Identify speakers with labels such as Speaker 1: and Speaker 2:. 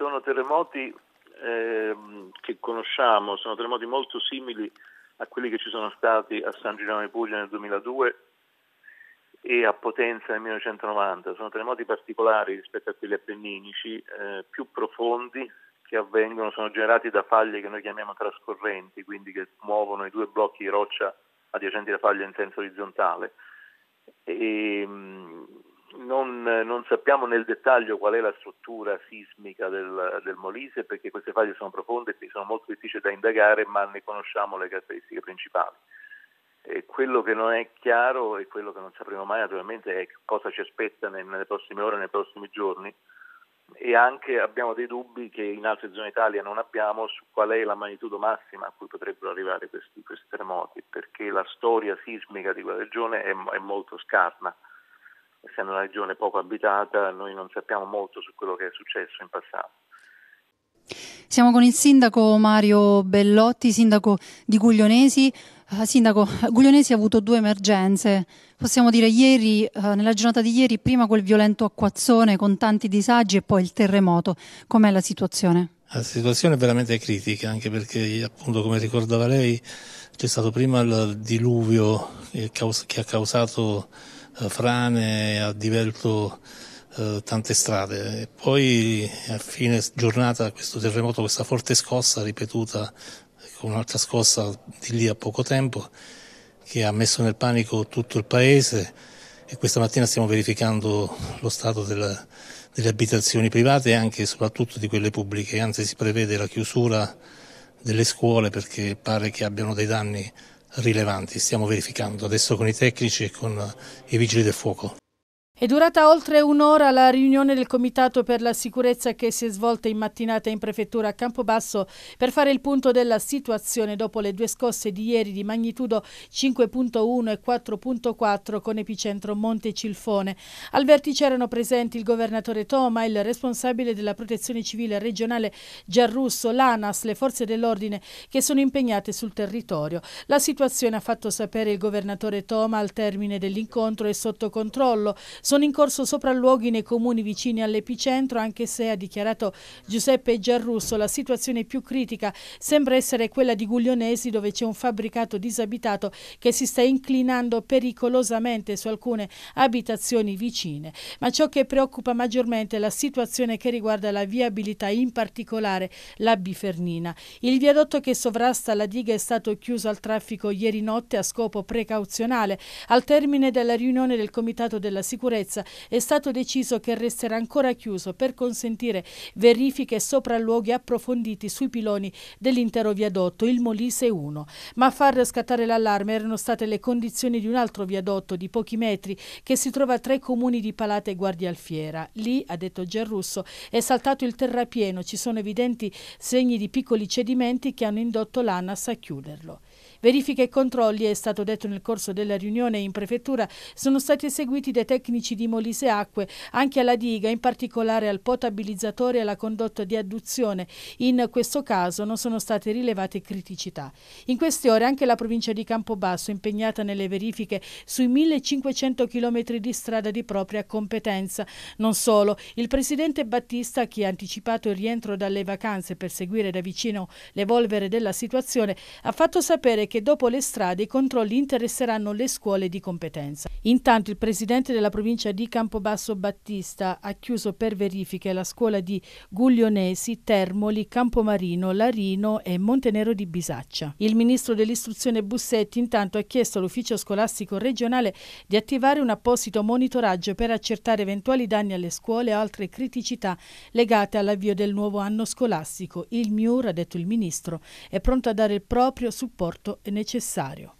Speaker 1: sono terremoti eh, che conosciamo, sono terremoti molto simili a quelli che ci sono stati a San Girano di Puglia nel 2002 e a Potenza nel 1990. Sono terremoti particolari rispetto a quelli appenninici, eh, più profondi, che avvengono, sono generati da faglie che noi chiamiamo trascorrenti, quindi che muovono i due blocchi di roccia adiacenti alla faglia in senso orizzontale. E, ehm, non, non, sappiamo nel dettaglio qual è la struttura sismica del, del Molise perché queste faglie sono profonde e sono molto difficili da indagare, ma ne conosciamo le caratteristiche principali. E quello che non è chiaro e quello che non sapremo mai naturalmente è cosa ci aspetta nelle prossime ore, nei prossimi giorni e anche abbiamo dei dubbi che in altre zone d'Italia non abbiamo su qual è la magnitudo massima a cui potrebbero arrivare questi, questi terremoti perché la storia sismica di quella regione è, è molto scarna essendo una regione poco abitata, noi non sappiamo molto su quello che è successo in passato.
Speaker 2: Siamo con il sindaco Mario Bellotti, sindaco di Guglionesi. Eh, sindaco, Guglionesi ha avuto due emergenze. Possiamo dire ieri, eh, nella giornata di ieri, prima quel violento acquazzone con tanti disagi e poi il terremoto. Com'è la situazione?
Speaker 3: La situazione è veramente critica, anche perché, appunto, come ricordava lei, c'è stato prima il diluvio che ha causato eh, frane, ha divelto eh, tante strade. E poi a fine giornata questo terremoto, questa forte scossa ripetuta con un'altra scossa di lì a poco tempo che ha messo nel panico tutto il paese e questa mattina stiamo verificando lo stato della, delle abitazioni private e anche e soprattutto di quelle pubbliche, anzi si prevede la chiusura delle scuole perché pare che abbiano dei danni rilevanti stiamo verificando adesso con i tecnici e con i vigili del fuoco.
Speaker 2: È durata oltre un'ora la riunione del Comitato per la sicurezza che si è svolta in mattinata in prefettura a Campobasso per fare il punto della situazione dopo le due scosse di ieri di magnitudo 5.1 e 4.4 con epicentro Monte Cilfone. Al vertice erano presenti il governatore Toma, il responsabile della protezione civile regionale Giarrusso, l'ANAS, le forze dell'ordine che sono impegnate sul territorio. La situazione ha fatto sapere il governatore Toma al termine dell'incontro è sotto controllo sono in corso sopralluoghi nei comuni vicini all'epicentro, anche se, ha dichiarato Giuseppe Giarrusso, la situazione più critica sembra essere quella di Guglionesi, dove c'è un fabbricato disabitato che si sta inclinando pericolosamente su alcune abitazioni vicine. Ma ciò che preoccupa maggiormente è la situazione che riguarda la viabilità, in particolare la Bifernina. Il viadotto che sovrasta la diga è stato chiuso al traffico ieri notte a scopo precauzionale, al termine della riunione del Comitato della Sicurezza sicurezza è stato deciso che resterà ancora chiuso per consentire verifiche e sopralluoghi approfonditi sui piloni dell'intero viadotto, il Molise 1. Ma a far scattare l'allarme erano state le condizioni di un altro viadotto di pochi metri che si trova tra i comuni di Palate e Guardialfiera. Lì, ha detto Gerrusso, è saltato il terrapieno, ci sono evidenti segni di piccoli cedimenti che hanno indotto l'ANAS a chiuderlo. Verifiche e controlli, è stato detto nel corso della riunione in prefettura, sono stati eseguiti dai tecnici di Molise Acque, anche alla diga, in particolare al potabilizzatore e alla condotta di adduzione. In questo caso non sono state rilevate criticità. In queste ore anche la provincia di Campobasso, impegnata nelle verifiche sui 1500 km di strada di propria competenza. Non solo, il presidente Battista, che ha anticipato il rientro dalle vacanze per seguire da vicino l'evolvere della situazione, ha fatto sapere che dopo le strade i controlli interesseranno le scuole di competenza. Intanto il presidente della provincia di Campobasso Battista ha chiuso per verifiche la scuola di Guglionesi, Termoli, Campomarino, Larino e Montenero di Bisaccia. Il ministro dell'istruzione Bussetti intanto ha chiesto all'ufficio scolastico regionale di attivare un apposito monitoraggio per accertare eventuali danni alle scuole e altre criticità legate all'avvio del nuovo anno scolastico. Il MIUR, ha detto il ministro, è pronto a dare il proprio supporto necessario